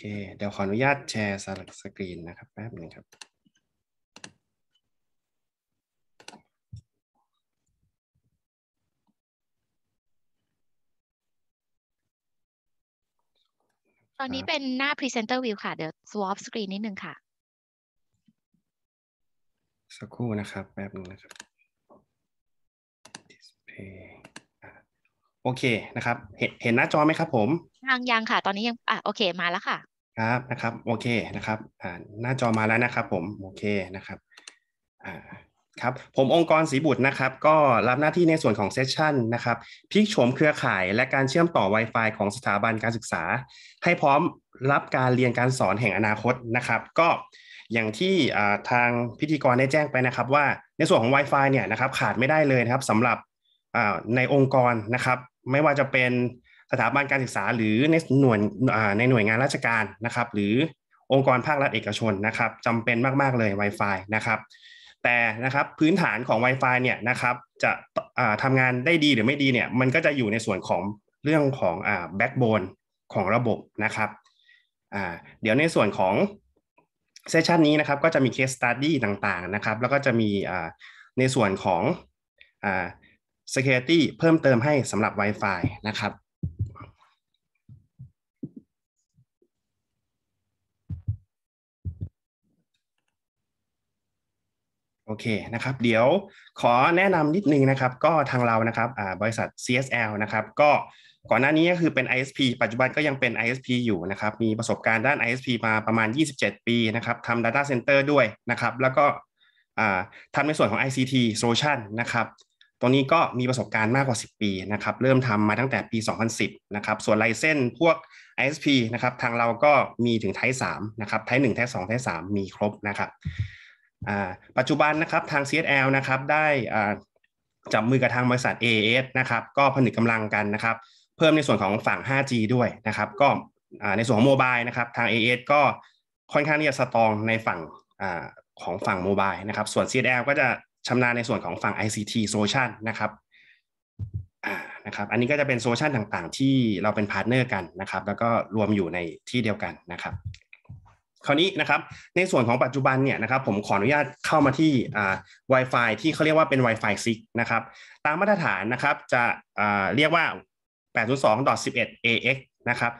เค เดี๋ยวขออนุญาตแชร์สกรีนนะครับแป๊บนึงครับ ตอนนี้เป็นหน้า Presenter View ค่ะ เดี๋ยว swap screen นิดนึงค่ะ สักครู่นะครับแป๊บนึงนะครับ display โอเคนะครับเห็นเห็นหน้าจอไหมครับผมยังยังค่ะตอนนี้ยังอ่ะโอเคมาแล้วค่ะ ครับนะครับโอเคนะครับอ่าหน้าจอมาแล้วนะครับ ผมโอเคนะครับอ่าครับผมองค์กรสีบุตรนะครับ ก็รับหน้าที่ในส่วนของเซสชันนะครับพิกโฉมเครือข่ายและการเชื่อมต่อ Wi-Fi ของสถาบันการศึกษา ให้พร้อมรับการเรียนการสอนแห่งอนาคตนะครับ ก็อย่างที่ทางพิธีกรได้แจ้งไปนะครับ ว่าในส่วนของ Wi-Fi เนี่ยนะครับ ขาดไม่ได้เลยนะครับสำหรับในองค์กรนะครับไม่ว่าจะเป็นสถาบันการศึกษาหรือในหน่วยในหน่วยงานราชการนะครับ หรือองค์กรภาครัฐเอกชนนะครับจำเป็นมากๆเลย Wi-Fi นะครับ แต่นะครับพื้นฐานของ Wi-Fi เนี่ยนะครับจะทำงานได้ดีหรือไม่ดีเนี่ยมันก็จะอยู่ในส่วนของเรื่องของแบ็กโบนของระบบนะครับเดี๋ยวในส่วนของเซสชันนี้นะครับก็จะมีเคสสตัดดี้ต่างๆนะครับ แล้วก็จะมีในส่วนของ Security เพิ่มเติมให้สำหรับ Wi-Fi นะครับ โอเคนะครับ เดี๋ยวขอแนะนำนิดนึงนะครับ ก็ทางเรานะครับบริษัท CSL นะครับ ก็ก่อนหน้านี้ก็คือเป็น ISP ปัจจุบันก็ยังเป็น ISP อยู่นะครับ มีประสบการณ์ด้าน ISP มาประมาณ 27 ปีนะครับทำ Data Center ด้วยนะครับ แล้วก็ทำในส่วนของ ICT Solution นะครับตรงนี้ก็มีประสบการณ์มากกว่า 10 ปีนะครับเริ่มทำมาตั้งแต่ปี 2010นะครับส่วนไลเส้นพวก ISP นะครับทางเราก็มีถึงไทป์3นะครับไทป์1ไทป์2ไทป์3มีครบนะครับปัจจุบันนะครับทาง CSL นะครับได้จับมือกับทางบริษัท a s นะครับก็ผนึกกำลังกันนะครับเพิ่มในส่วนของฝั่ง 5G ด้วยนะครับก็ในส่วนของโมบายนะครับทาง AAS ก็ค่อนข้างที่จะสตองในฝั่งของฝั่งโมบายนะครับส่วน CSL ก็จะชำนาญในส่วนของฝั่ง ICT Solution นะครับอ่านะครับอันนี้ก็จะเป็นโซลูชันต่างๆที่เราเป็นพาร์ทเนอร์กันนะครับแล้วก็รวมอยู่ในที่เดียวกันนะครับคราวนี้นะครับในส่วนของปัจจุบันเนี่ยนะครับผมขออนุญาตเข้ามาที่อ่า Wi-Fi ที่เขาเรียกว่าเป็น Wi-Fi 6นะครับตามมาตรฐานนะครับจะอ่าเรียกว่า 802.11ax นะครับ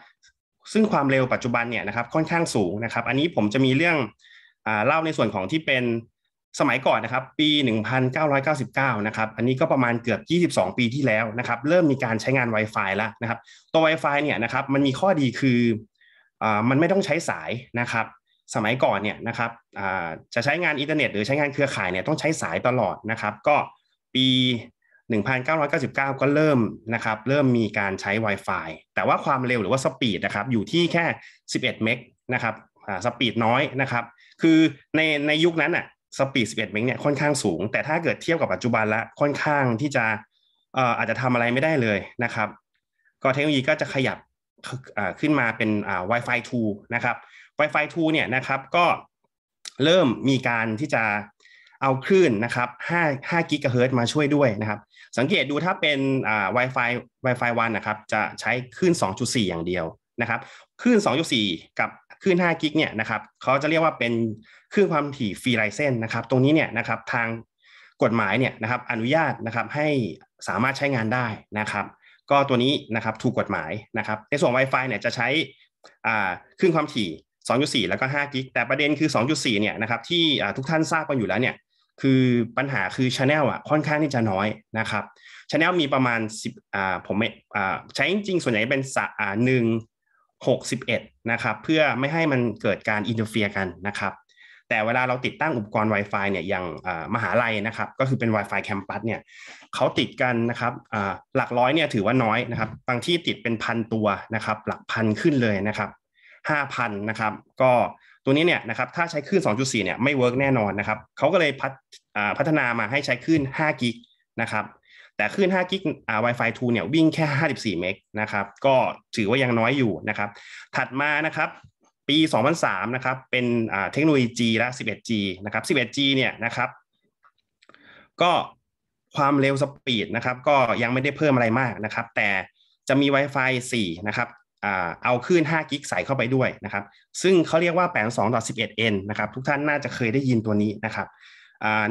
ซึ่งความเร็วปัจจุบันเนี่ยนะครับค่อนข้างสูงนะครับอันนี้ผมจะมีเรื่องอ่าเล่าในส่วนของที่เป็นสมัยก่อนนะครับปี 1999นะครับอันนี้ก็ประมาณเกือบ 22 ปีที่แล้วนะครับเริ่มมีการใช้งาน Wi-Fi แล้วนะครับตัว Wi-Fi เนี่ยนะครับมันมีข้อดีคืออมันไม่ต้องใช้สายนะครับสมัยก่อนเนี่ยนะครับจะใช้งานอินเทอร์เน็ต หรือใช้งานเครือข่ายเนี่ยต้องใช้สายตลอดนะครับ ก็ปี 1999 ก็เริ่มนะครับเริ่มมีการใช้ Wi-Fi แต่ว่าความเร็วหรือว่าสปีดนะครับอยู่ที่แค่11เมกนะครับสปีดน้อยนะครับคือในในยุคนั้นอ่ะสปีด11เมกเนี่ยค่อนข้างสูง แต่ถ้าเกิดเทียบกับปัจจุบันละค่อนข้างที่จะอาจจะทำอะไรไม่ได้เลยนะครับ ก็เทคโนโลยีก็จะขยับขึ้นมาเป็น Wi-Fi 2 นะครับ Wi-Fi 2 เนี่ยนะครับก็เริ่มมีการที่จะเอาคลื่นนะครับ 5 5กิกะเฮิรตมาช่วยด้วยนะครับ สังเกตดูถ้าเป็น Wi-Fi Wi-Fi 1 นะครับจะใช้คลื่น2.4 อย่างเดียวนะครับคลื่น2.4 กับคลื่น5 กิกเนี่ยนะครับเขาจะเรียกว่าเป็นคลื่นความถี่ฟรีไรเซนนะครับ ตรงนี้เนี่ยนะครับทางกฎหมายเนี่ยนะครับอนุญาตนะครับให้สามารถใช้งานได้นะครับก็ตัวนี้นะครับถูกกฎหมายนะครับในส่วน Wi-Fi เนี่ยจะใช้คลื่นความถี่ 2.4 แล้วก็ 5 กิกแต่ประเด็นคือ 2.4 เนี่ยนะครับที่ทุกท่านทราบกันอยู่แล้วเนี่ยคือปัญหาคือชาน n n อ่ะค่อนข้างที่จะน้อยนะครับชาน n n มีประมาณ 10อ่าผมไม่อ่าใช้จริงส่วนใหญ่เป็นสะอ่าหนึ่ง61นะครับเพื่อไม่ให้มันเกิดการอินเตอร์เฟียร์กันนะครับ แต่เวลาเราติดตั้งอุปกรณ์ Wi-Fi เนี่ยอย่างมหาลัยนะครับ ก็คือเป็น Wi-Fi แคมปัสเนี่ยเขาติดกันนะครับหลักร้อยเนี่ยถือว่าน้อยนะครับบางที่ติดเป็นพันตัวนะครับหลักพันขึ้นเลยนะครับ5,000นะครับก็ตัวนี้เนี่ยนะครับถ้าใช้คลื่น2.4เนี่ยไม่เวิร์กแน่นอนนะครับเขาก็เลยพัฒนามาให้ใช้คลื่น5กิกนะครับแต่คลื่น 5 กิกอ่า Wi-Fi 2 เนี่ย วิ่งแค่ 54 เมกนะครับ ก็ถือว่ายังน้อยอยู่นะครับ ถัดมานะครับ ปี 2003 นะครับ เป็นเทคโนโลยี G และ 11G นะครับ 11G เนี่ย นะครับ ก็ความเร็วสปีด นะครับ ก็ยังไม่ได้เพิ่มอะไรมากนะครับ แต่จะมี Wi-Fi 4 นะครับ เอาคลื่น 5 กิกใส่เข้าไปด้วยนะครับ ซึ่งเขาเรียกว่า8 2 1 1 n นะครับ ทุกท่านน่าจะเคยได้ยินตัวนี้ นะครับ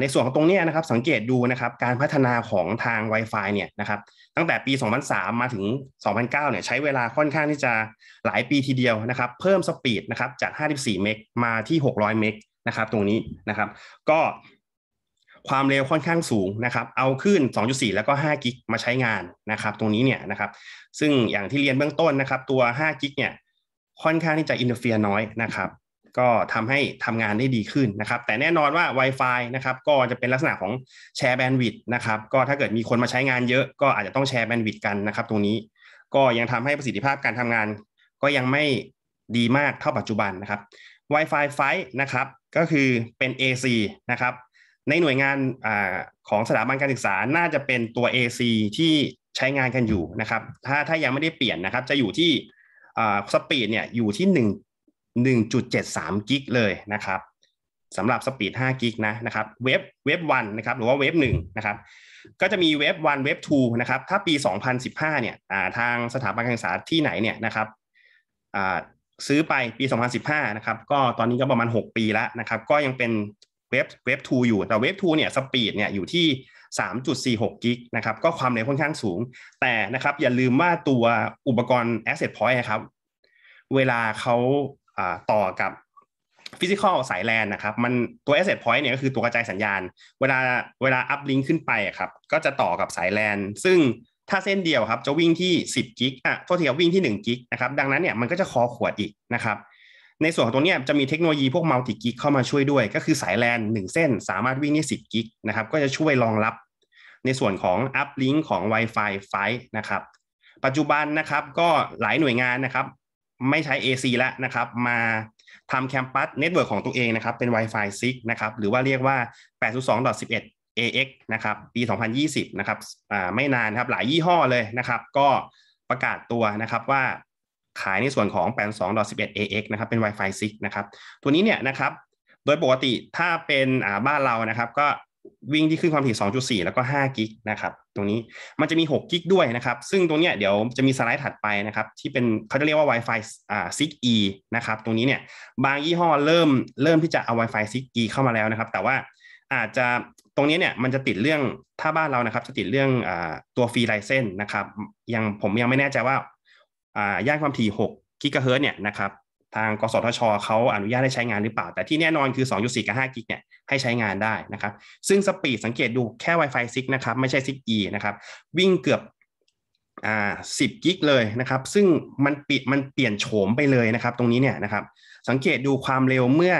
ในส่วนของตรงนี้นะครับสังเกตดูนะครับการพัฒนาของทาง Wi-Fi เนี่ยนะครับตั้งแต่ปี 2003 มาถึง 2009เนี่ย ใช้เวลาค่อนข้างที่จะหลายปีทีเดียวนะครับเพิ่มสปีดนะครับจาก 54เมกมาที่ 600เมกนะครับตรงนี้นะครับ ก็ความเร็วค่อนข้างสูงนะครับเอาขึ้น 2.4 แล้วก็5กิกมาใช้งานนะครับ ตรงนี้เนี่ยนะครับซึ่งอย่างที่เรียนเบื้องต้นนะครับตัว5กิกเนี่ยค่อนข้างที่จะอินเตอร์เฟียร์น้อยนะครับก็ทำให้ทำงานได้ดีขึ้นนะครับ แต่แน่นอนว่า Wi-Fi นะครับ ก็จะเป็นลักษณะของแชร์แบนด์วิดต์นะครับ ก็ถ้าเกิดมีคนมาใช้งานเยอะ ก็อาจจะต้องแชร์แบนด์วิดต์กันนะครับตรงนี้ก็ยังทำให้ประสิทธิภาพการทำงาน ก็ยังไม่ดีมากเท่าปัจจุบันนะครับ Wi-Fi ฟนะครับก็คือเป็น AC นะครับ ในหน่วยงานอของสถาบันการศึกษาน่าจะเป็นตัว AC ที่ใช้งานกันอยู่นะครับถ้าถ้ายังไม่ได้เปลี่ยนนะครับจะอยู่ที่สปีดเนี่ยอยู่ที่1.73 กิกเลยนะครับสำหรับสปีด 5 กิกนะนะครับเว็บเว็บ1นะครับหรือว่าเว็บ1นะครับก็จะมีเว็บ1เว็บ2นะครับถ้าปี 2015 เนี่ยทางสถาบันการศึกษาที่ไหนเนี่ยนะครับซื้อไปปี 2015 นะครับก็ตอนนี้ก็ประมาณ 6 ปีแล้วนะครับก็ยังเป็นเว็บเว็บ2อยู่แต่เว็บ2เนี่ยสปีดเนี่ยอยู่ที่ 3.46 กิกนะครับก็ความเร็วค่อนข้างสูง แต่นะครับอย่าลืมว่าตัวอุปกรณ์ Asset Point ครับเวลาเขาต่อกับฟิสิกอลสายแลนนะครับมันตัว asset point เนี่ยก็คือตัวกระจายสัญญาณ เวลาเวลาอัพลิงขึ้นไปครับก็จะต่อกับสายแลนซึ่งถ้าเส้นเดียวครับจะวิ่งที่ 10 กิกอ่ะโทษทีครับวิ่งที่ 1 กิกนะครับดังนั้นเนี่ยมันก็จะคอขวดอีกนะครับ ในส่วนของตัวนี้จะมีเทคโนโลยีพวกมัลติกิกเข้ามาช่วยด้วย ก็คือสายแลนหนึ่งเส้นสามารถวิ่งได้10 กิกนะครับก็จะช่วยรองรับในส่วนของอัพลิงของ Wi-Fi ไฟนะครับ ปัจจุบันนะครับก็หลายหน่วยงานนะครับไม่ใช้ AC แล้วนะครับ มาทำแคมปัสเน็ตเวิร์กของตัวเองนะครับ เป็น Wi-Fi 6 นะครับ หรือว่าเรียกว่า802.11 AX นะครับ ปี 2020 นะครับ อ่า ไม่นานครับ หลายยี่ห้อเลยนะครับ ก็ประกาศตัวนะครับว่าขายในส่วนของ802.11 AX นะครับ เป็น Wi-Fi 6 นะครับ ตัวนี้เนี่ยนะครับ โดยปกติถ้าเป็นบ้านเรานะครับก็วิ่งที่ขึ้นความถี่ 2.4 แล้วก็ 5 กิก นะครับ ตรงนี้มันจะมี 6 กิก ด้วยนะครับ ซึ่งตรงนี้เดี๋ยวจะมีสไลด์ถัดไปนะครับ ที่เป็นเขาจะเรียกว่า Wi-Fi อ่า 6E นะครับ ตรงนี้เนี่ยบางยี่ห้อเริ่มเริ่มที่จะเอา Wi-Fi 6E เข้ามาแล้วนะครับ แต่ว่าอาจจะตรงนี้เนี่ยมันจะติดเรื่องถ้าบ้านเรานะครับ จะติดเรื่องอตัวฟรีไลเซนนะครับ ยังผมยังไม่แน่ใจว่าย่านความถี่ 6 กิกะเฮิร์ตเนี่ยนะครับทางกสทชเขาอนุญาตให้ใช้งานหรือเปล่า แต่ที่แน่นอนคือ 2.4 กับ5กิกเนี่ยให้ใช้งานได้นะครับซึ่งสปีดสังเกตดูแค่ Wi-Fi 6 นะครับ ไม่ใช่ 6E นะครับ วิ่งเกือบอ่า10กิกเลยนะครับ ซึ่งมันปิดมันเปลี่ยนโฉมไปเลยนะครับ ตรงนี้เนี่ยนะครับ สังเกตดูความเร็วเมื่อ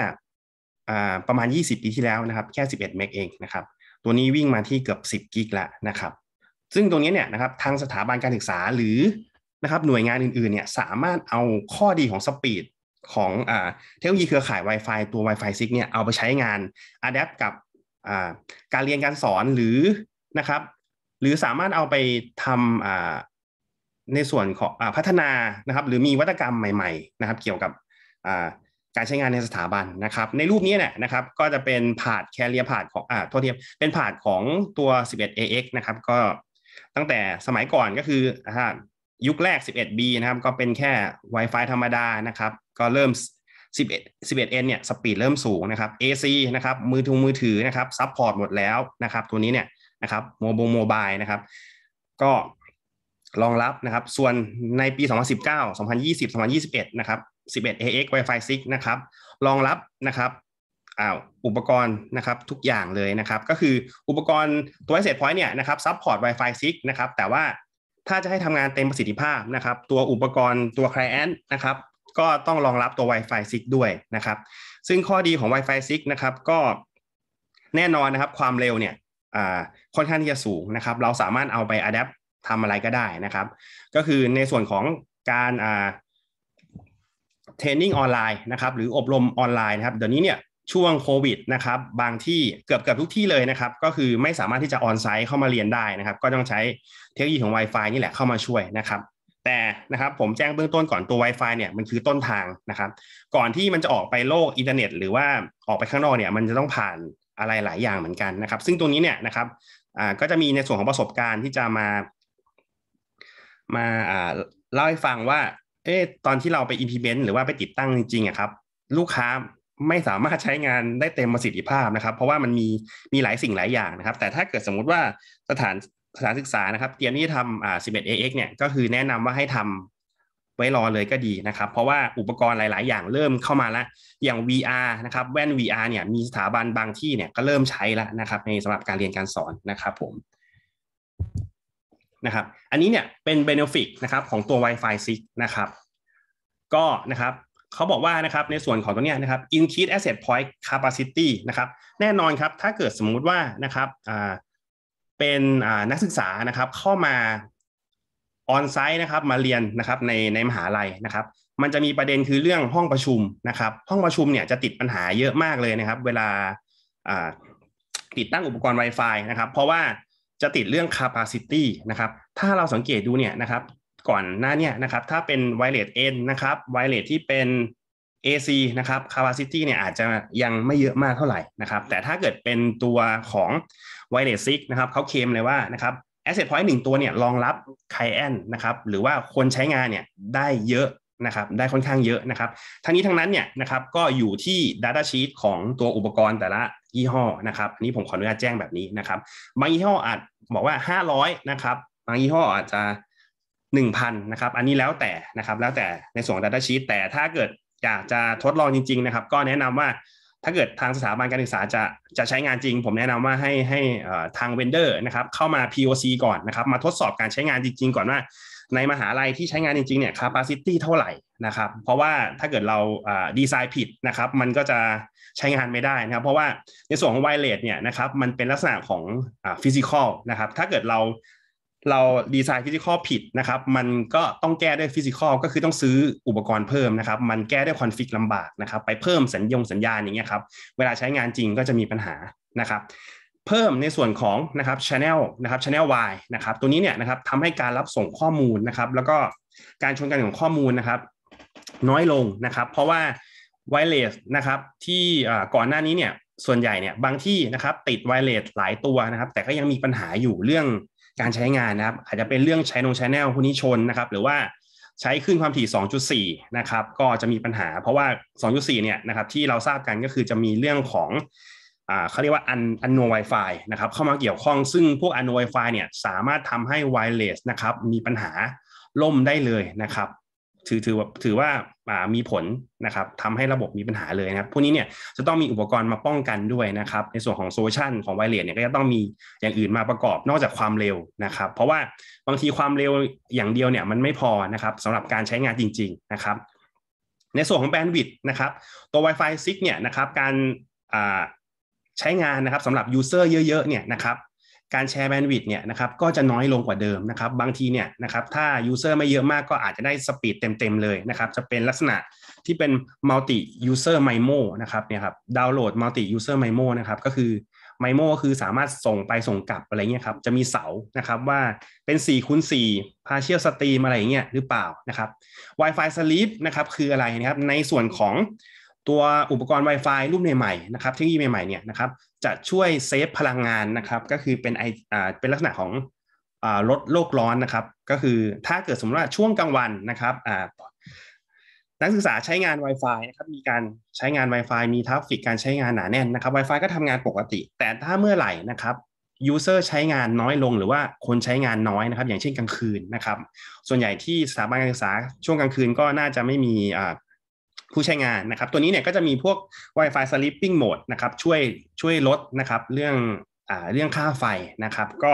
อ่าประมาณ 20ปีที่แล้วนะครับ แค่ 11เมกเองนะครับ ตัวนี้วิ่งมาที่เกือบ10กิกละนะครับซึ่งตรงนี้เนี่ยนะครับทางสถาบันการศึกษาหรือนะครับหน่วยงานอื่นๆเนี่ยสามารถเอาข้อดีของสปีดของเทคโนโลยีเครือข่าย Wi-Fi ตัว Wi-Fi 6 เนี่ยเอาไปใช้งานอัดแอปกับการเรียนการสอนหรือนะครับหรือสามารถเอาไปทำในส่วนของพัฒนานะครับหรือมีวัตกรรมใหม่ๆ นะครับ เกี่ยวกับการใช้งานในสถาบันนะครับ ในรูปนี้เนี่ยนะครับ ก็จะเป็นผาดแคเรียผาดของอ่าโทษทีเป็นผาดของตัว 11AX นะครับ ก็ตั้งแต่สมัยก่อนก็คือยุคแรก 11B นะครับ ก็เป็นแค่ Wi-Fi ธรรมดา นะครับ ก็เริ่ม 11 11N เนี่ย สปีดเริ่มสูงนะครับ AC นะครับ มือถือมือถือนะครับ ซัพพอร์ตหมดแล้วนะครับ ตัวนี้เนี่ย นะครับโมบงโมบายนะครับ ก็รองรับนะครับ ส่วนในปี 2019 2020 2021 นะครับ 11AX Wi-Fi 6นะครับ รองรับนะครับอุปกรณ์นะครับ ทุกอย่างเลยนะครับ ก็คืออุปกรณ์ตัว asset point เนี่ยนะครับ ซัพพอร์ต Wi-Fi 6นะครับ แต่ว่าถ้าจะให้ทำงานเต็มประสิทธิภาพนะครับตัวอุปกรณ์ตัวคลเอนต์นะครับก็ต้องรองรับตัว Wi-Fi 6 ด้วยนะครับ ซึ่งข้อดีของ Wi-Fi 6นะครับก็แน่นอนนะครับความเร็วเนี่ยค่อนข้างที่จะสูงนะครับเราสามารถเอาไปอัดแอปทำอะไรก็ได้นะครับ ก็คือในส่วนของการเทรนนิ่งออนไลน์นะครับหรืออบรมออนไลน์นะครับเดี๋ยวนี้เนี่ยช่วงโควิดนะครับ บางที่เกือบเกือบทุกที่เลยนะครับ ก็คือไม่สามารถที่จะออนไซต์เข้ามาเรียนได้นะครับ ก็ต้องใช้เทคโนโลยีของ Wi-Fi นี่แหละเข้ามาช่วยนะครับ แต่นะครับผมแจ้งเบื้องต้นก่อนตัว Wi-Fi เนี่ยมันคือต้นทางนะครับ ก่อนที่มันจะออกไปโลกอินเทอร์เน็ต หรือว่าออกไปข้างนอกเนี่ยมันจะต้องผ่านอะไรหลายอย่างเหมือนกันนะครับ ซึ่งตรงนี้เนี่ยนะครับอ่าก็จะมีในส่วนของประสบการณ์ที่จะมา มาอ่าเล่าให้ฟังว่าเอ๊ะตอนที่เราไป implement หรือว่าไปติดตั้งจริงๆอะครับ ลูกค้าไม่สามารถใช้งานได้เต็มประสิทธิภาพนะครับ เพราะว่ามันมีมีหลายสิ่งหลายอย่างนะครับ แต่ถ้าเกิดสมมุติว่าสถานสถานศึกษานะครับเตรียมที่ทำอ่า 11ax เนี่ยก็คือแนะนำว่าให้ทำไว้รอเลยก็ดีนะครับ เพราะว่าอุปกรณ์หลาย ๆ อย่างเริ่มเข้ามาแล้วอย่าง VR นะครับ แว่น VR เนี่ย มีสถาบันบางที่เนี่ยก็เริ่มใช้แล้วนะครับ ในสำหรับการเรียนการสอนนะครับผมนะครับอันนี้เนี่ยเป็น benefit นะครับ ของตัว Wi-Fi 6นะครับ ก็นะครับเขาบอกว่านะครับในส่วนของตัวเนี้ยนะครับ increase asset point capacity นะครับ แน่นอนครับ ถ้าเกิดสมมุติว่านะครับ เป็นนักศึกษานะครับเข้ามาออนไซต์นะครับมาเรียนนะครับในในมหาลัยนะครับ มันจะมีประเด็นคือเรื่องห้องประชุมนะครับ ห้องประชุมเนี่ยจะติดปัญหาเยอะมากเลยนะครับ เวลาติดตั้งอุปกรณ์ Wi-Fi นะครับ เพราะว่าจะติดเรื่อง capacity นะครับถ้าเราสังเกตดูเนี่ยนะครับก่อนหน้าเนี่ยนะครับถ้าเป็นไวเลสเอ็นนะครับไวเลสที่เป็น AC นะครับ capacity เนี่ยอาจจะยังไม่เยอะมากเท่าไหร่นะครับแต่ถ้าเกิดเป็นตัวของ w i r e l e s ก6นะครับเขาเคมเลยว่านะครับ asset point หนึ่งตัวเนี่ยรองรับ client นะครับหรือว่าคนใช้งานเนี่ยได้เยอะนะครับได้ค่อนข้างเยอะนะครับ ทั้งนี้ทั้งนั้นเนี่ยนะครับก็อยู่ที่ data sheet ของตัวอุปกรณ์แต่ละยี่ห้อนะครับอันนี้ผมขออนุญาตแจ้งแบบนี้นะครับบางยี่ห้ออาจบอกว่า 500นะครับบางยี่ห้ออาจจะหนึ่งพันนะครับอันนี้แล้วแต่นะครับแล้วแต่ในส่วนของ Data Sheet แต่ถ้าเกิดอยากจะทดลองจริงๆนะครับก็แนะนำว่าถ้าเกิดทางสถาบันการศึกษาจะจะใช้งานจริงผมแนะนำว่าให้ให้ทางเวนเดอร์นะครับเข้ามา POC ก่อนนะครับมาทดสอบการใช้งานจริง ๆ ก่อนว่าในมหาลัยที่ใช้งานจริงๆเนี่ย capacity เท่าไหร่นะครับ เพราะว่าถ้าเกิดเราดีไซน์ผิดนะครับมันก็จะใช้งานไม่ได้นะครับเพราะว่าในส่วนของไวเลสเนี่ยนะครับมันเป็นลักษณะของฟิสิกอลนะครับถ้าเกิดเราเราดีไซน์ฟิสิกอลผิดนะครับมันก็ต้องแก้ด้วยฟิสิกอลก็คือต้องซื้ออุปกรณ์เพิ่มนะครับมันแก้ด้วยคอนฟิกลำบากนะครับไปเพิ่มสัญญงสัญญาณอย่างเงี้ยครับเวลาใช้งานจริงก็จะมีปัญหานะครับเพิ่มในส่วนของนะครับชานเอลนะครับานเอลวายนะครับตัวนี้เนี่ยนะครับทำให้การรับส่งข้อมูลนะครับแล้วก็การชนกันของข้อมูลนะครับ น้อยลงนะครับเพราะว่าไวเลสนะครับที่ก่อนหน้านี้เนี่ยส่วนใหญ่เนี่ยบางที่นะครับติดไวเลสหลายตัวนะครับ แต่ก็ยังมีปัญหาอยู่เรื่องการใช้งานนะครับอาจจะเป็นเรื่องใช้นงใช้แนลพวกนี้ชนนะครับ หรือว่าใช้ขึ้นความถี่ 2.4 นะครับก็จะมีปัญหา เพราะว่า 2.4 เนี่ยนะครับที่เราทราบกันก็คือจะมีเรื่องของ เขาเรียกว่าอันอันโนไวไฟนะครับเข้ามาเกี่ยวข้อง ซึ่งพวกอันโนไวไฟเนี่ยสามารถทำให้ไวเลสนะครับมีปัญหาล่มได้เลยนะครับถือถือว่าถือว่ามีผลนะครับทำให้ระบบมีปัญหาเลยนะครับพวกนี้เนี่ยจะต้องมีอุปกรณ์มาป้องกันด้วยนะครับ ในส่วนของโซลูชันของไวเลสเนี่ยก็จะต้องมีอย่างอื่นมาประกอบนอกจากความเร็วนะครับ เพราะว่าบางทีความเร็วอย่างเดียวเนี่ยมันไม่พอนะครับสำหรับการใช้งานจริง ๆนะครับ ในส่วนของแบนด์วิดต์นะครับตัว Wi-Fi 6เนี่ยนะครับการใช้งานนะครับสำหรับยูเซอร์เยอะ ๆ เนี่ยนะครับการแชร์แบนด์วิดต์เนี่ยนะครับก็จะน้อยลงกว่าเดิมนะครับบางทีเนี่ยนะครับถ้ายูเซอร์ไม่เยอะมากก็อาจจะได้สปีดเต็ม ๆ เลยนะครับจะเป็นลักษณะที่เป็นมัลติยูเซอร์ไมโมนะครับเนี่ยครับดาวน์โหลดมัลติยูเซอร์ไมโมนะครับก็คือไมโมก็คือสามารถส่งไปส่งกลับอะไรเงี้ยครับ จะมีเสานะครับว่าเป็น4คูณ4พาเชียลสตรีมอะไรเงี้ยหรือเปล่านะครับ Wi-Fi sleep นะครับคืออะไรนะครับในส่วนของตัวอุปกรณ์ Wi-Fi รุ่นใหม่ๆนะครับเทคโนโลยีใหม่ๆเนี่ยนะครับ จะช่วยเซฟพลังงานนะครับก็คือเป็นไออ่เป็นลักษณะของอลดโลกร้อนนะครับก็คือถ้าเกิดสมมติว่าช่วงกลางวันนะครับอ่านักศึกษาใช้งาน Wi-Fi นะครับมีการใช้งาน Wi-Fi มีทราฟฟิกการใช้งานหนาแน่นนะครับ Wi-Fi ก็ทำงานปกติ แต่ถ้าเมื่อไหร่นะครับยูเซอร์ใช้งานน้อยลงหรือว่าคนใช้งานน้อยนะครับอย่างเช่นกลางคืนนะครับส่วนใหญ่ที่สถาบันการศึกษาช่วงกลางคืนก็น่าจะไม่มีผู้ใช้งานนะครับตัวนี้เนี่ยก็จะมีพวก Wi-Fi Sleeping Mode นะครับช่วยช่วยลดนะครับ เรื่องอ่าเรื่องค่าไฟนะครับ ก็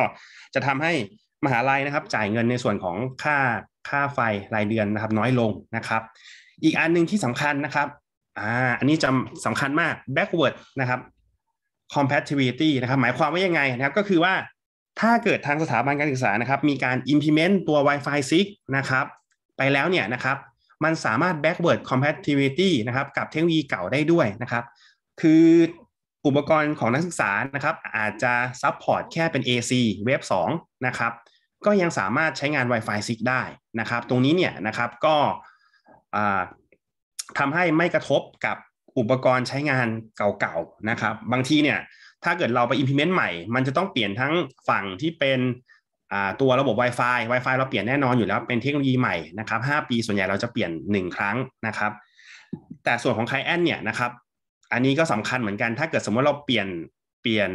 จะทำให้มหาลัยนะครับ จ่ายเงินในส่วนของค่าค่าไฟรายเดือนนะครับ น้อยลงนะครับ อีกอันหนึ่งที่สำคัญนะครับอ่าอันนี้จำสำคัญมาก backward นะครับ compatibility นะครับ หมายความว่ายังไงนะครับก็คือว่าถ้าเกิดทางสถาบันการศึกษานะครับ มีการ implement ตัว Wi-Fi 6นะครับ ไปแล้วเนี่ยนะครับมันสามารถ backward compatibility นะครับกับเทคโนโลยีเก่าได้ด้วยนะครับ คืออุปกรณ์ของนักศึกษานะครับอาจจะซัพพอร์ตแค่เป็น AC เว็บ2นะครับ ก็ยังสามารถใช้งาน Wi-Fi 6 ได้นะครับ ตรงนี้เนี่ยนะครับก็ทำให้ไม่กระทบกับอุปกรณ์ใช้งานเก่าๆนะครับ บางทีเนี่ยถ้าเกิดเราไป implement ใหม่ มันจะต้องเปลี่ยนทั้งฝั่งที่เป็นตัวระบบ Wi-Fi Wi-Fi เราเปลี่ยนแน่นอนอยู่แล้วเป็นเทคโนโลยีใหม่นะครับ 5 ปีส่วนใหญ่เราจะเปลี่ยน 1 ครั้งนะครับ แต่ส่วนของ c l i แอนเนี่ยนะครับ อันนี้ก็สำคัญเหมือนกัน ถ้าเกิดสมมติเราเปลี่ยน เปลี่ยน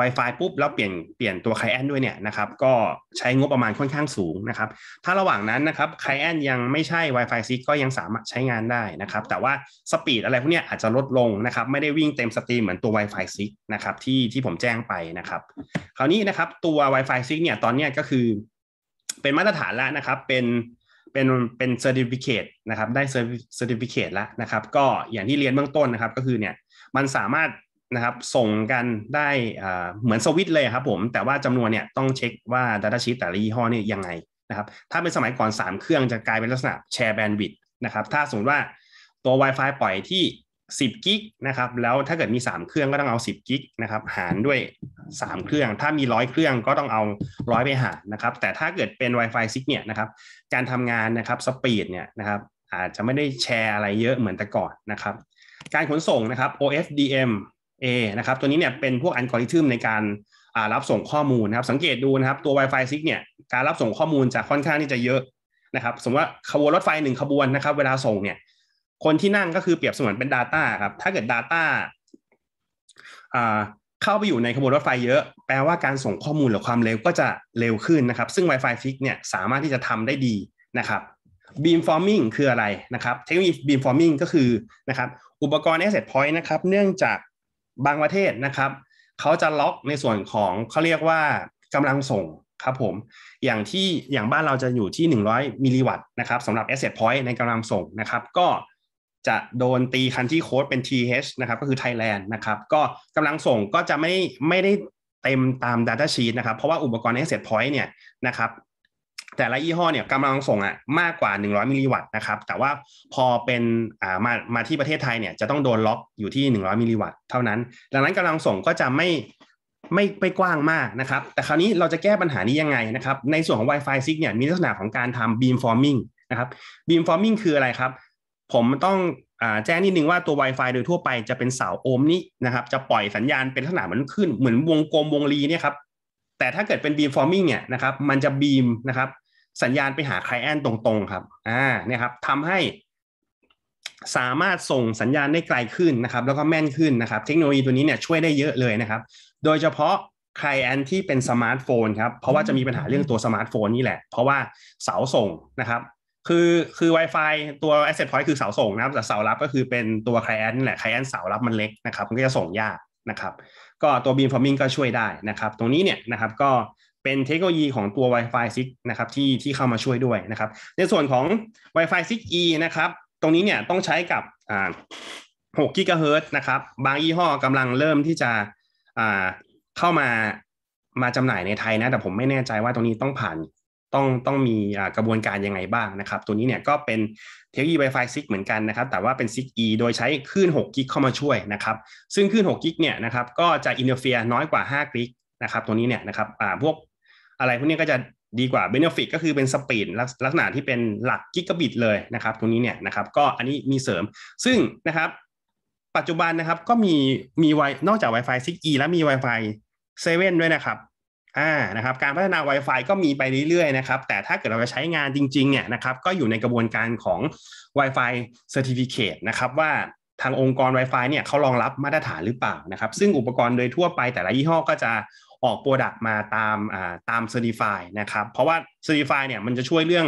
Wi-Fi ปุ๊บแล้วเปลี่ยนเปลี่ยนตัวไคลแอนด้วยเนี่ยนะครับก็ใช้งบประมาณค่อนข้างสูงนะครับถ้าระหว่างนั้นนะครับไคลแอนยังไม่ใช่ Wi-Fi 6 ก็ยังสามารถใช้งานได้นะครับ แต่ว่าสปีดอะไรพวกนี้อาจจะลดลงนะครับ ไม่ได้วิ่งเต็มสตรีมเหมือนตัว Wi-Fi 6นะครับที่ที่ผมแจ้งไปนะครับ คราวนี้นะครับตัว Wi-Fi 6เนี่ยตอนนี้ก็คือเป็นมาตรฐานแล้วนะครับเป็นเป็นเป็นเซอร์ติฟิเคตนะครับได้เซอร์ติฟิเคตแล้วนะครับก็อย่างที่เรียนเบื้องต้นนะครับก็คือเนี่ยมันสามารถนะครับส่งกันได้เหมือนสวิตเลยครับผม แต่ว่าจำนวนเนี่ยต้องเช็คว่า Data Sheet แต่ละยี่ห้อนี่ยังไงนะครับถ้าเป็นสมัยก่อน3เครื่องจะกลายเป็นลักษณะแชร์แบนด์วิดต์นะครับถ้าสมมติว่าตัว Wi-Fi ปล่อยที่ 10กิกนะครับแล้วถ้าเกิดมี 3 เครื่องก็ต้องเอา10กิกนะครับหารด้วย3เครื่อง ถ้ามี100เครื่องก็ต้องเอา100 ไปหารนะครับแต่ถ้าเกิดเป็น Wi-Fi 6เนี่ยนะครับการทำงานนะครับสปีดเนี่ยนะครับอาจจะไม่ได้แชร์อะไรเยอะเหมือนแต่ก่อนนะครับการขนส่งนะครับ OFDM A นะครับ ตัวนี้เนี่ยเป็นพวกอัลกอริทึมในการรับส่งข้อมูลนะครับ สังเกตดูนะครับ ตัว Wi-Fi 6เนี่ย การรับส่งข้อมูลจะค่อนข้างที่จะเยอะนะครับ สมมติว่าขบวนรถไฟหนึ่งขบวนนะครับ เวลาส่งเนี่ย คนที่นั่งก็คือเปรียบเสมือนเป็น Data ครับ ถ้าเกิด Data เข้าไปอยู่ในขบวนรถไฟเยอะ แปลว่าการส่งข้อมูลหรือความเร็วก็จะเร็วขึ้นนะครับ ซึ่ง Wi-Fi 6เนี่ยสามารถที่จะทำได้ดีนะครับ beamforming คืออะไรนะครับ เทคโนโลยี beamforming ก็คือนะครับ อุปกรณ์ asset point นะครับ เนื่องจากบางประเทศนะครับ เขาจะล็อกในส่วนของเขาเรียกว่ากำลังส่งครับผมอย่างที่อย่างบ้านเราจะอยู่ที่ 100มิลลิวัตต์นะครับสำหรับ Asset Point ในกำลังส่งนะครับ ก็จะโดนตีคันที่โค้ดเป็น TH นะครับก็คือ Thailand นะครับก็กำลังส่งก็จะไม่ไม่ได้เต็มตาม Data Sheet นะครับ เพราะว่าอุปกรณ์ Asset Point เนี่ยนะครับแต่ละยี่ห้อเนี่ยกำลังส่งอ่ะมากกว่า 100 มิลลิวัตต์นะครับ แต่ว่าพอเป็นอ่ามามาที่ประเทศไทยเนี่ยจะต้องโดนล็อกอยู่ที่ 100 มิลลิวัตต์เท่านั้น ดังนั้นกำลังส่งก็จะไม่ไม่ไม่กว้างมากนะครับ แต่คราวนี้เราจะแก้ปัญหานี้ยังไงนะครับ ในส่วนของ Wi-Fi 6เนี่ยมีลักษณะของการทำบีมฟอร์มิงนะครับบีมฟอร์มิงคืออะไรครับ ผมต้องอแจ้งนิดนึงว่าตัว Wi-Fi โดยทั่วไปจะเป็นเสาโอมนี้นะครับจะปล่อยสัญญาณเป็นลักษณะเหมือนขึ้น เหมือนวงกลมวงรีเนี่ยครับแต่ถ้าเกิดเป็นบีมฟอร์มิงเนี่ยนะครับมันจะบีมนะครับสัญญาณไปหาไคลแอนต์ตรงๆครับ อ่า เนี่ยครับทำให้สามารถส่งสัญญาณได้ไกลขึ้นนะครับ แล้วก็แม่นขึ้นนะครับ เทคโนโลยีตัวนี้เนี่ยช่วยได้เยอะเลยนะครับ โดยเฉพาะใครแอนที่เป็นสมาร์ทโฟน ครับ เพราะว่าจะมีปัญหาเรื่องตัวสมาร์ทโฟนนี่แหละ เพราะว่าเสาส่งนะครับ คือ คือ Wi-Fi ตัว Asset Point คือเสาส่งนะครับแต่เสารับก็คือเป็นตัวใครแอนนี่แหละใครแอนเสารับมันเล็กนะครับ มันก็จะส่งยากนะครับ ก็ตัวบีมฟอร์มิงก็ช่วยได้นะครับ ตรงนี้เนี่ยนะครับก็เป็นเทคโนโลยีของตัว Wi-Fi 6นะครับที่ที่เข้ามาช่วยด้วยนะครับในส่วนของ Wi-Fi 6E นะครับตรงนี้เนี่ยต้องใช้กับ6กิกะเฮิรตนะครับบางยี่ห้อกำลังเริ่มที่จะเข้ามา มาจำหน่ายในไทยนะแต่ผมไม่แน่ใจว่าตรงนี้ต้องผ่าน ต้องต้องมีกระบวนการยังไงบ้างนะครับตัวนี้เนี่ยก็เป็นเทคโนโลยี Wi-Fi 6 เหมือนกันนะครับแต่ว่าเป็น 6E โดยใช้คลื่น6กิกเข้ามาช่วยนะครับซึ่งคลื่น6 กิกเนี่ยนะครับก็จะอินเทอร์เฟียร์น้อยกว่า5กิกนะครับตัวนี้เนี่ยนะครับพวกอะไรพวกนี้ก็จะดีกว่าเบน e f ฟิก็คือเป็นสปีดลักษณะที่เป็นหลักกิกะบิตเลยนะครับ ตรงนี้เนี่ยนะครับก็อันนี้มีเสริม ซึ่งนะครับ ปัจจุบันนะครับก็มีมีไวนอกจาก Wi-Fi 6E แล้วมี Wi-Fi 7 ด้วยนะครับอ่านะครับ การพัฒนา Wi-Fi ก็มีไปเรื่อยๆนะครับ แต่ถ้าเกิดเราจะใช้งานจริงๆเนี่ยนะครับก็อยู่ในกระบวนการของ Wi-Fi Certificate นะครับ ว่าทางองค์กร Wi-Fi เนี่ยเขารองรับมาตรฐานหรือเปล่านะครับ ซึ่งอุปกรณ์โดยทั่วไปแต่ละยี่ห้อก็จะออกโปรดักต์มาตามตามเซอร์ติฟายนะครับเพราะว่าเซอร์ติฟายเนี่ยมันจะช่วยเรื่อง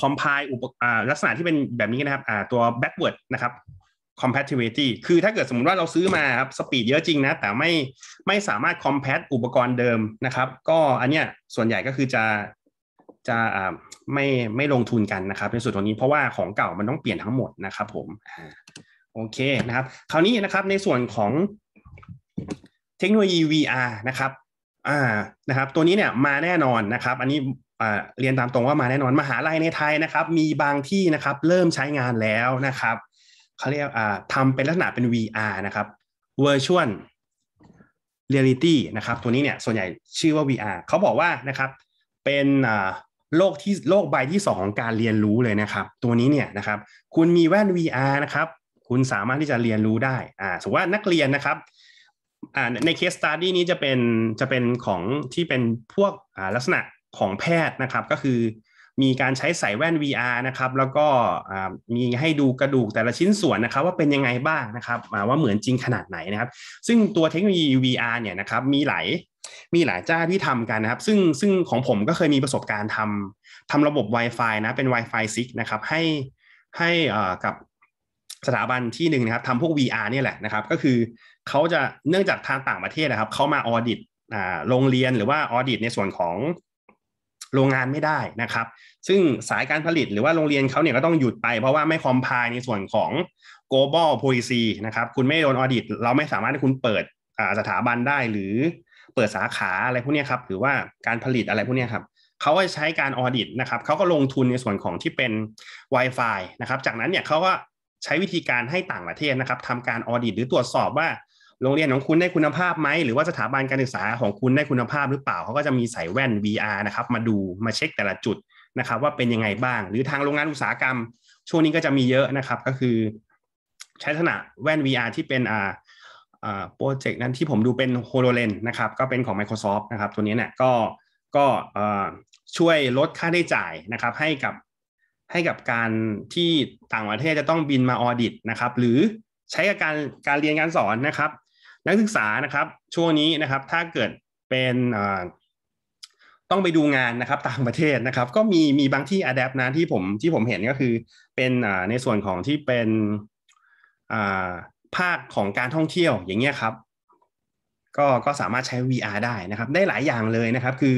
คอมไพล์อุปลักษณะที่เป็นแบบนี้นะครับตัวแบ็กเวิร์ดนะครับคอมแพตติวิตี้คือถ้าเกิดสมมติว่าเราซื้อมาครับสปีดเยอะจริงนะ แต่ไม่ไม่สามารถคอมแพตอุปกรณ์เดิมนะครับ ก็อันเนี้ยส่วนใหญ่ก็คือจะจะไม่ไม่ลงทุนกันนะครับในส่วนตรงนี้เพราะว่าของเก่ามันต้องเปลี่ยนทั้งหมดนะครับผมโอเคนะครับคราวนี้นะครับในส่วนของเทคโนโลยี VR นะครับอ่านะครับตัวนี้เนี่ยมาแน่นอนนะครับ อันนี้เรียนตามตรงว่ามาแน่นอนมหาลัยในไทยนะครับ มีบางที่นะครับเริ่มใช้งานแล้วนะครับเขาเรียกทำเป็นลักษณะเป็น VR นะครับ Virtual Reality นะครับ ตัวนี้เนี่ยส่วนใหญ่ชื่อว่า VR เขาบอกว่านะครับเป็นโลกที่โลกใบที่ 2 ของการเรียนรู้เลยนะครับ ตัวนี้เนี่ยนะครับคุณมีแว่น VR นะครับคุณสามารถที่จะเรียนรู้ได้อ่าสมมติว่านักเรียนนะครับอ่าในเคสตัดดี้นี้จะเป็นจะเป็นของที่เป็นพวกอ่าลักษณะของแพทย์นะครับก็คือมีการใช้ใส่แว่น VR นะครับแล้วก็มีให้ดูกระดูกแต่ละชิ้นส่วนนะครับว่าเป็นยังไงบ้างนะครับ ว่าเหมือนจริงขนาดไหนนะครับซึ่งตัวเทคโนโลยี VR เนี่ยนะครับมีหลายมีหลายเจ้าที่ทำกันนะครับ ซึ่งซึ่งของผมก็เคยมีประสบการณ์ทำทำระบบ Wi-Fi นะเป็น Wi-Fi 6 นะครับให้ให้กับสถาบันที่หนึ่งนะครับทำพวก VR เนี่ยแหละนะครับ ก็คือเขาจะเนื่องจากทางต่างประเทศนะครับเขามาออดิตโรงเรียนหรือว่าออดิตในส่วนของโรงงานไม่ได้นะครับ ซึ่งสายการผลิตหรือว่าโรงเรียนเขาเนี่ยก็ต้องหยุดไป เพราะว่าไม่คอมพายในส่วนของ global policy นะครับคุณไม่โดนออดิตเราไม่สามารถให้คุณเปิดสถาบันได้หรือปิดสาขาอะไรพวกนี้ครับหรือว่าการผลิตอะไรพวกนี้ครับเขาก็ใช้การออดิตนะครับเขาก็ลงทุนในส่วนของที่เป็น Wi-Fi นะครับ จากนั้นเนี่ยเขาก็ใช้วิธีการให้ต่างประเทศนะครับทำการออดิต หรือตรวจสอบว่า โรงเรียนของคุณได้คุณภาพไหม หรือว่าสถาบันการศึกษาของคุณได้คุณภาพหรือเปล่าเขาก็จะมีใส่แว่น VR นะครับมาดูมาเช็คแต่ละจุดนะครับว่าเป็นยังไงบ้าง หรือทางโรงงานอุตสาหกรรม ช่วงนี้ก็จะมีเยอะนะครับก็คือ ใช้ลนกะแว่น VR ที่เป็นอ่าโปรเจกต์นั้นที่ผมดูเป็นโฮโลเลนนะครับก็เป็นของ Microsoft นะครับตัวนี้เนี่ยก็ก็ช่วยลดค่าได้จ่ายนะครับให้กับให้กับการที่ต่างประเทศจะต้องบินมาออดิตนะครับหรือใช้กับการการเรียนการสอนนะครับ นักศึกษานะครับช่วงนี้นะครับถ้าเกิดเป็นต้องไปดูงานนะครับต่างประเทศนะครับ ก็มีมีบางที่อัดแอปนะที่ผมที่ผมเห็นก็คือเป็นในส่วนของที่เป็นภาคของการท่องเที่ยวอย่างเงี้ยครับ ก็ก็สามารถใช้ VR ได้นะครับ ได้หลายอย่างเลยนะครับ คือ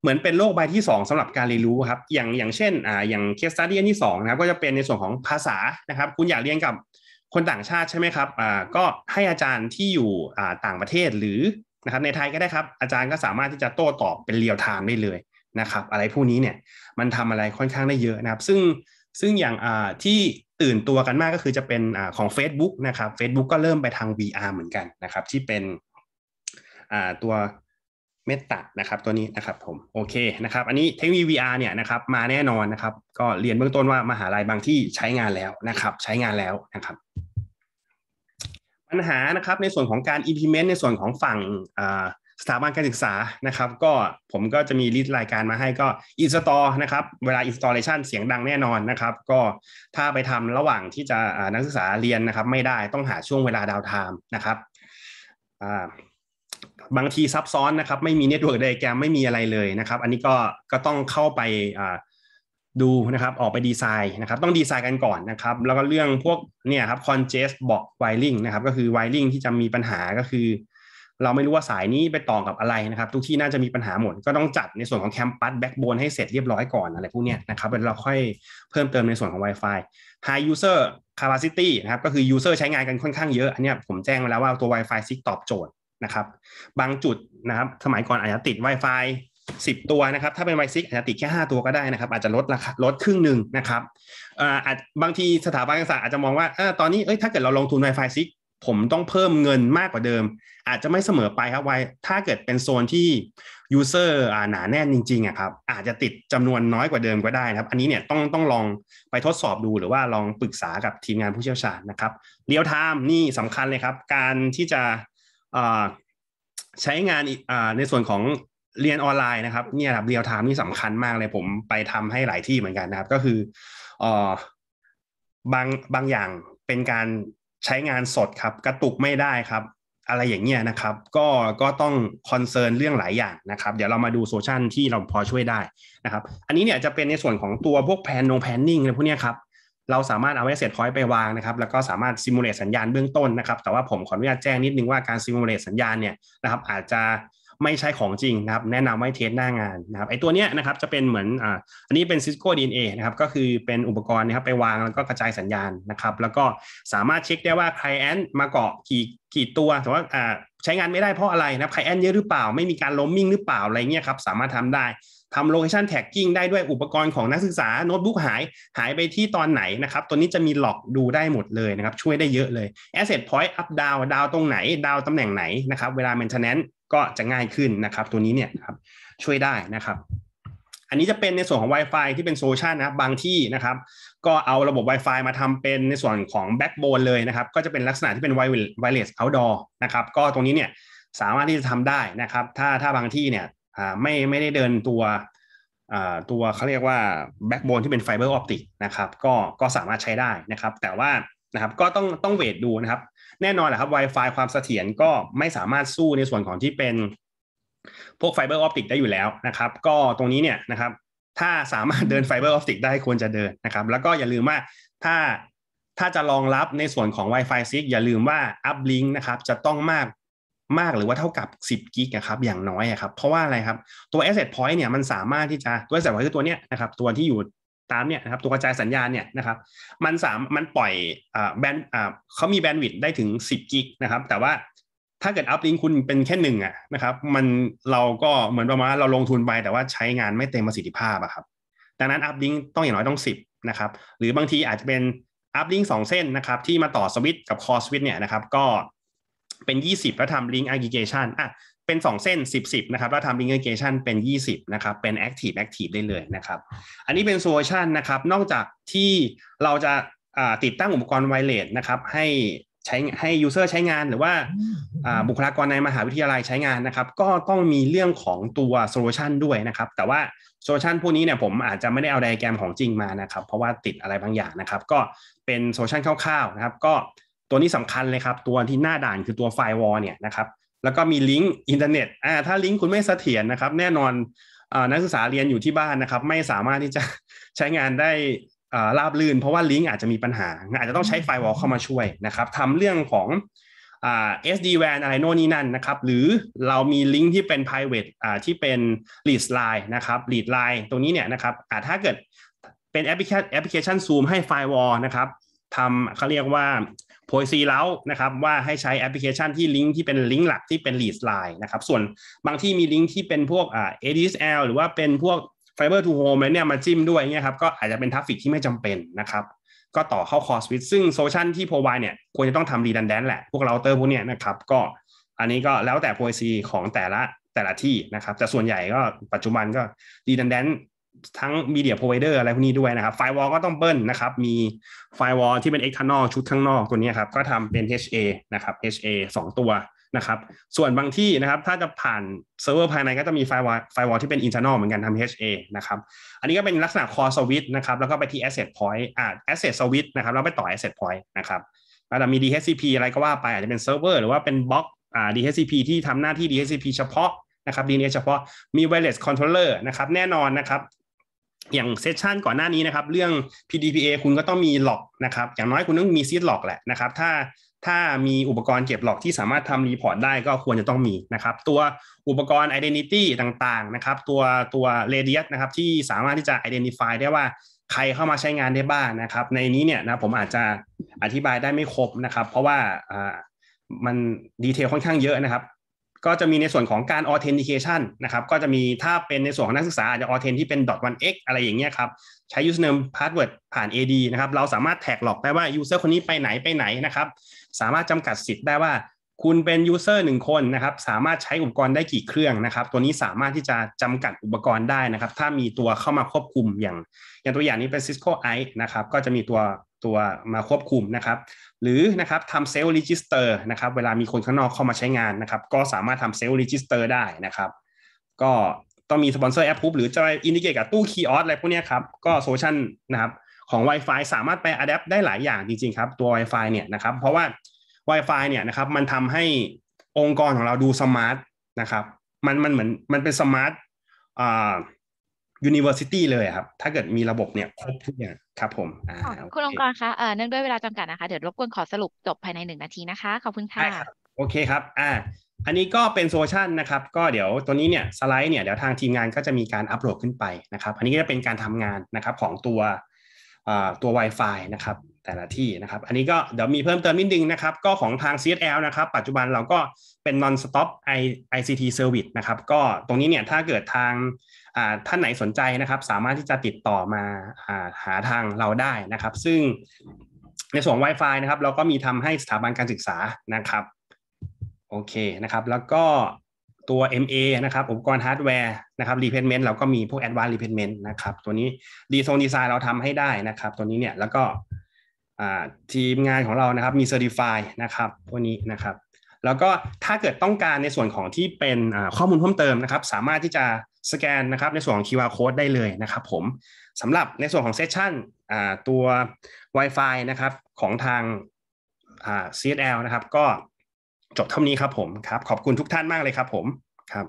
เหมือนเป็นโลกใบที่ 2 สำหรับการเรียนรู้ครับ อย่างอย่างเช่นอ่าอย่างเคสตัดดี้ที่2นะครับก็จะเป็นในส่วนของภาษานะครับ คุณอยากเรียนกับคนต่างชาติใช่ไหมครับอ่าก็ให้อาจารย์ที่อยู่อ่าต่างประเทศหรือนะครับในไทยก็ได้ครับ อาจารย์ก็สามารถที่จะโต้ตอบเป็นเรียลไทม์ได้เลยนะครับ อะไรพวกนี้เนี่ยมันทำอะไรค่อนข้างได้เยอะนะครับ ซึ่งซึ่งอย่างที่ตื่นตัวกันมากก็คือจะเป็นอของ Facebook นะครับ Facebook ก็เริ่มไปทาง VR เหมือนกันนะครับที่เป็นตัวเมตานะครับตัวนี้นะครับผมโอเคนะครับอันนี้เทคโนโลยี VR เนี่ยนะครับมาแน่นอนนะครับ ก็เรียนเบื้องต้นว่ามหาลัยบางที่ใช้งานแล้วนะครับ ใช้งานแล้วนะครับปัญหานะครับในส่วนของการ implement ในส่วนของฝั่งสถาบันการศึกษานะครับก็ผมก็จะมีลิสต์รายการมาให้ก็อินสตอลนะครับ เวลาอินสตอลเลชันเสียงดังแน่นอนนะครับ ก็ถ้าไปทำระหว่างที่จะนักศึกษาเรียนนะครับ ไม่ได้ต้องหาช่วงเวลาดาวไทม์นะครับ บางทีซับซ้อนนะครับ ไม่มีเน็ตเวิร์กไดแกรมไม่มีอะไรเลยนะครับ อันนี้ก็ก็ต้องเข้าไปดูนะครับ ออกไปดีไซน์นะครับ ต้องดีไซน์กันก่อนนะครับ แล้วก็เรื่องพวกเนี่ยครับ congest box wiring นะครับก็คือ wiring ที่จะมีปัญหาก็คือเราไม่รู้ว่าสายนี้ไปต่อกับอะไรนะครับ ทุกที่น่าจะมีปัญหาหมด ก็ต้องจัดในส่วนของแคมปัสแบ็กโบนให้เสร็จเรียบร้อยก่อนอะไรพวกเนี้ยนะครับเราค่อยเพิ่มเติมในส่วนของ Wi-Fi High User Capacity นะครับ ก็คือ User ใช้งานกันค่อนข้างเยอะ อันนี้ผมแจ้งมาแล้วว่าตัว Wi-Fi 6 ตอบโจทย์นะครับ บางจุดนะครับ สมัยก่อนอาจจะติด Wi-Fi 10 ตัวนะครับ ถ้าเป็นไวซิกอาจจะติดแค่ 5 ตัวก็ได้นะครับ อาจจะลดราคาลดครึ่งหนึ่งนะครับอาบางทีสถาบันการศึกษาอาจจะมองว่าอตอนนี้ เอ้ย ถ้าเกิดเราลงทุน Wi-Fi 6ผมต้องเพิ่มเงินมากกว่าเดิม อาจจะไม่เสมอไปครับไว้ถ้าเกิดเป็นโซนที่ ยูเซอร์หนาแน่นจริงๆอะครับ อาจจะติดจำนวนน้อยกว่าเดิมก็ได้นะครับ อันนี้เนี่ยต้องต้องลองไปทดสอบดูหรือว่าลองปรึกษากับทีมงานผู้เชี่ยวชาญนะครับเรียลไทม์นี่สำคัญเลยครับ การที่จะใช้งานในส่วนของเรียนออนไลน์นะครับเนี่ยครับเรียลไทม์นี่สำคัญมากเลยผมไปทำให้หลายที่เหมือนกันนะครับ ก็คืออบางบางอย่างเป็นการใช้งานสดครับ กระตุกไม่ได้ครับ อะไรอย่างเงี้ยนะครับ ก็ก็ต้องคอนเซิร์นเรื่องหลายอย่างนะครับ เดี๋ยวเรามาดูโซลูชันที่เราพอช่วยได้นะครับอันนี้เนี่ยจะเป็นในส่วนของตัวพวกแพนนงแพนนิ่งอะไรพวกเนี้ยครับเราสามารถเอาไว้เสียดพอยไปวางนะครับ แล้วก็สามารถซิมูเลตสัญญาณเบื้องต้นนะครับแต่ว่าผมขออนุญาตแจ้งนิดนึงว่าการซิมูเลตสัญญาณเนี่ยนะครับอาจจะไม่ใช่ของจริงนะครับแนะนำไม้เทสหน้างานนะครับไอตัวเนี้ยนะครับจะเป็นเหมือนอ่าอันนี้เป็น Cisco DNA นะครับก็คือเป็นอุปกรณ์นะครับไปวางแล้วก็กระจายสัญญาณนะครับแล้วก็สามารถเช็คได้ว่าใครแอนมาเกาะกี่กี่ตัวแต่ว่าอ่าใช้งานไม่ได้เพราะอะไรนะครับใครแอนเยอะหรือเปล่าไม่มีการล้มมิ่งหรือเปล่าอะไรเงี้ยครับ สามารถทำได้ทำโลเคชันแท็กกิ้งได้ด้วยอุปกรณ์ของนักศึกษาโน้ตบุ๊กหายหายไปที่ตอนไหนนะครับตัวนี้จะมีหลอกดูได้หมดเลยนะครับช่วยได้เยอะเลย Asset Point Up Down ดาวตรงไหนดาวตำแหน่งไหนนะครับเวลา Maintenance ก็จะง่ายขึ้นนะครับ ตัวนี้เนี่ยครับช่วยได้นะครับ อันนี้จะเป็นในส่วนของ Wi-Fi ที่เป็นโซลชันนะบางที่นะครับ ก็เอาระบบ Wi-Fi มาทำเป็นในส่วนของแบ็กโบนเลยนะครับ ก็จะเป็นลักษณะที่เป็นไวเลสเอาท์ดอร์นะครับก็ตรงนี้เนี่ยสามารถที่จะทำได้นะครับ ถ้าถ้าบางที่เนี่ยไม่ไม่ได้เดินตัวตัวเขาเรียกว่าแบ็กโบนที่เป็นไฟเบอร์ออปติกนะครับก็ก็สามารถใช้ได้นะครับ แต่ว่านะครับก็ต้องต้องเวทดูนะครับแน่นอนแหละครับ Wi-Fi ความเสถียรก็ไม่สามารถสู้ในส่วนของที่เป็น พวกไฟเบอร์ออปติกได้อยู่แล้วนะครับก็ตรงนี้เนี่ยนะครับ ถ้าสามารถเดินไฟเบอร์ออปติกได้ควรจะเดินนะครับแล้วก็อย่าลืมว่าถ้าถ้าจะรองรับในส่วนของ Wi-Fi 6 อย่าลืมว่าอัพลิงก์นะครับจะต้องมากมากหรือว่าเท่ากับ10กิกนะครับอย่างน้อยครับเพราะว่าอะไรครับตัว asset point เนี่ยมันสามารถที่จะตัว asset point คือตัวเนี้ยนะครับตัวที่อยู่ตามเนี่ยนะครับตัวกระจายสัญญาณเนี่ยนะครับมันสามมันปล่อยอ่าแบนอ่าเขามีแบนด์วิดต์ได้ถึง 10กิกนะครับ แต่ว่าถ้าเกิดอัพลิงคุณเป็นแค่หนึ่งอะนะครับมันเราก็เหมือนประมาณเราลงทุนไปแต่ว่าใช้งานไม่เต็มประสิทธิภาพอะครับดังนั้นอัพลิงต้องอย่างน้อยต้อง 10 นะครับ หรือบางทีอาจจะเป็นอัพลิงสองเส้นนะครับที่มาต่อสวิตกับคอสวิตเนี่ยนะครับก็เป็น 20 แล้วทำลิงก์อ g g r e ิเ t ชันอ่ะเป็น 2 เส้น 10 10นะครับ แล้วทำ integration เป็น 20 นะครับ เป็น active active ได้เลยนะครับ อันนี้เป็นโซลูชันนะครับ นอกจากที่เราจะติดตั้งอุปกรณ์ไวเลสนะครับ ให้ใช้ให้ user ใช้งานหรือว่า บุคลากรในมหาวิทยาลัยใช้งานนะครับ ก็ต้องมีเรื่องของตัวโซลูชันด้วยนะครับ แต่ว่าโซลูชันพวกนี้เนี่ยผมอาจจะไม่ได้เอาไดแกรมของจริงมานะครับ เพราะว่าติดอะไรบางอย่างนะครับ ก็เป็นโซลูชันคร่าวๆนะครับก็ตัวนี้สำคัญเลยครับ ตัวที่หน้าด่านคือตัวไฟวอลเนี่ยนะครับแล้วก็มีลิงก์อินเทอร์เน็ตอ่าถ้าลิงก์คุณไม่เสถียรนะครับ แน่นอนนักศึกษาเรียนอยู่ที่บ้านนะครับ ไม่สามารถที่จะใช้งานได้ราบลื่น เพราะว่าลิงก์อาจจะมีปัญหา อาจจะต้องใช้ไฟวอลเข้ามาช่วยนะครับทำเรื่องของ SD WAN อะไรโน่นนี่นั่นนะครับหรือเรามีลิงก์ที่เป็น private ที่เป็น lead line นะครับ lead line ตรงนี้เนี่ยนะครับถ้าเกิดเป็นแอปพลิเคชัน Zoom ให้ไฟวอลนะครับทำเขาเรียกว่าโพยซีแล้วนะครับว่าให้ใช้แอปพลิเคชันที่ลิงก์ที่เป็นลิงก์หลักที่เป็น lead line นะครับ ส่วนบางที่มีลิงก์ที่เป็นพวกอ่า ADSL หรือว่าเป็นพวก Fiber to Home แล้วเนี่ยมาจิ้มด้วยเนี่ยครับก็อาจจะเป็นทรฟฟิกที่ไม่จำเป็นนะครับ ก็ต่อเข้าคอร์สวิตซึ่งโซลชันที่ provide เนี่ย ควรจะต้องทำรีดันแดนแหละ พวกเราเตอร์พวกเนี้ยนะครับก็อันนี้ก็แล้วแต่โพยซีของแต่ละแต่ละที่นะครับแต่ส่วนใหญ่ก็ปัจจุบันก็ดีดันแดนทั้งีเดีย provider อะไรพวกนี้ด้วยนะครับไฟวอลก็ต้องเบิ้ลนะครับ มีไฟวอลที่เป็นเอ็กทานอลชุดข้างนอกตัวนี้ครับ ก็ทำเป็น HA นะครับ HA 2 ตัวนะครับ ส่วนบางที่นะครับ ถ้าจะผ่านเซิร์ฟเวอร์ภายในก็จะมีไฟวอลไฟวอลที่เป็น i n t e r นอลเหมือนกันทำ HA นะครับ อันนี้ก็เป็นลักษณะคอสวิตนะครับ แล้วก็ไปที่อสเซทพอยต์อ่าแอสเซทสวิตนะครับ แล้วไปต่อแอสเซทพอยต์นะครับวแจะมี DHCP อะไรก็ว่าไปอาจจะเป็นเซิร์ฟเวอร์หรือว่าเป็นบล็อกอ่า DHCP ที่ทำหน้าที่ DHCP เฉพาะนะครับดี n a เฉพาะมี wireless controller นะครับแน่นอนนะครับอย่างเซสชันก่อนหน้านี้นะครับเรื่อง PDPA คุณก็ต้องมีหลอกนะครับอย่างน้อยคุณต้องมีซีดหลอกแหละนะครับถ้าถ้ามีอุปกรณ์เก็บหลอกที่สามารถทำรีพอร์ตได้ก็ควรจะต้องมีนะครับตัวอุปกรณ์ Identity ต่างๆนะครับตัวตัวรเดียสนะครับที่สามารถที่จะ Identify ได้ว่าใครเข้ามาใช้งานได้บ้างนะครับในนี้เนี่ยนะผมอาจจะอธิบายได้ไม่ครบนะครับ เพราะว่ามันดีเทลค่อนข้างเยอะนะครับก็จะมีในส่วนของการ authentication นะครับก็จะมีถ้าเป็นในส่วนของนักศึกษา อาจจะ authent ที่เป็น .1x อะไรอย่างเงี้ยครับ ใช้ username password ผ่าน AD นะครับเราสามารถแท็กหลอกได้ว่า user คนนี้ไปไหนไปไหนนะครับ สามารถจำกัดสิทธิ์ได้ว่าคุณเป็น user หนึ่งคนนะครับสามารถใช้อุปกรณ์ได้กี่เครื่องนะครับ ตัวนี้สามารถที่จะจำกัดอุปกรณ์ได้นะครับ ถ้ามีตัวเข้ามาควบคุมอย่าง อย่างตัวอย่างนี้เป็น Cisco i นะครับก็จะมีตัวตัวมาควบคุมนะครับหรือนะครับทำเซลล์รีจิสเตอร์นะครับเวลามีคนข้างนอกเข้ามาใช้งานนะครับ ก็สามารถทำเซลล์รีจิสเตอร์ได้นะครับ ก็ต้องมีสปอนเซอร์แอปพุบหรือจะอินดิเกตกับตู้คีย์ออสอะไรพวกนี้ครับ ก็โซลูชันนะครับของ Wi-Fi สามารถไปอัดแอปได้หลายอย่างจริงๆครับ ตัว Wi-Fi เนี่ยนะครับเพราะว่า Wi-Fi เนี่ยนะครับมันทำให้องค์กรของเราดูสมาร์ทนะครับมันมันเหมือนมันเป็นสมาร์ทอ่ายูนิเวอร์ซิตี้เลยครับ ถ้าเกิดมีระบบเนี่ยครบทุกอย่างครับผมอ่าคุณองค์กรคะเอ่อเนื่องด้วยเวลาจำกัดนะคะเดี๋ยวรบกวนขอสรุปจบภายในหนึ่งนาทีนะคะขอบคุณได้ค่ะรับโอเคครับอ่าอันนี้ก็เป็นโซลชันนะครับ ก็เดี๋ยวตัวนี้เนี่ยสไลด์เนี่ยเดี๋ยวทางทีมงานก็จะมีการอัปโหลดขึ้นไปนะครับอันนี้ก็จะเป็นการทำงานนะครับของตัวอ่าตัว Wi-Fi นะครับแต่ละที่นะครับ อันนี้ก็เดี๋ยวมีเพิ่มเติมนิดนึงนะครับ ก็ของทาง CSL นะครับ ปัจจุบันเราก็เป็น non stop ICT service นะครับ ก็ตรงนี้เนี่ย ถ้าเกิดทางท่านไหนสนใจนะครับ สามารถที่จะติดต่อมาหาทางเราได้นะครับ ซึ่งในส่วน Wi-Fi นะครับ เราก็มีทำให้สถาบันการศึกษานะครับ โอเคนะครับ แล้วก็ตัว MA นะครับอุปกรณ์ฮาร์ดแวร์นะครับรีเพนเมนต์เราก็มีพวก advanced replacement นะครับ ตัวนี้ดีโซนดีไซน์เราทำให้ได้นะครับ ตัวนี้เนี่ยแล้วก็ทีมงานของเรานะครับมีเซอร์ติฟายนะครับพักนี้นะครับ แล้วก็ถ้าเกิดต้องการในส่วนของที่เป็นข้อมูลเพิ่มเติมนะครับ สามารถที่จะสแกนนะครับในส่วนของ QR code ได้เลยนะครับผมสำหรับในส่วนของเซสชันตัว Wi-Fi นะครับ ของทาง CSL นะครับ ก็จบเท่านี้ครับผมครับขอบคุณทุกท่านมากเลยครับผมครับ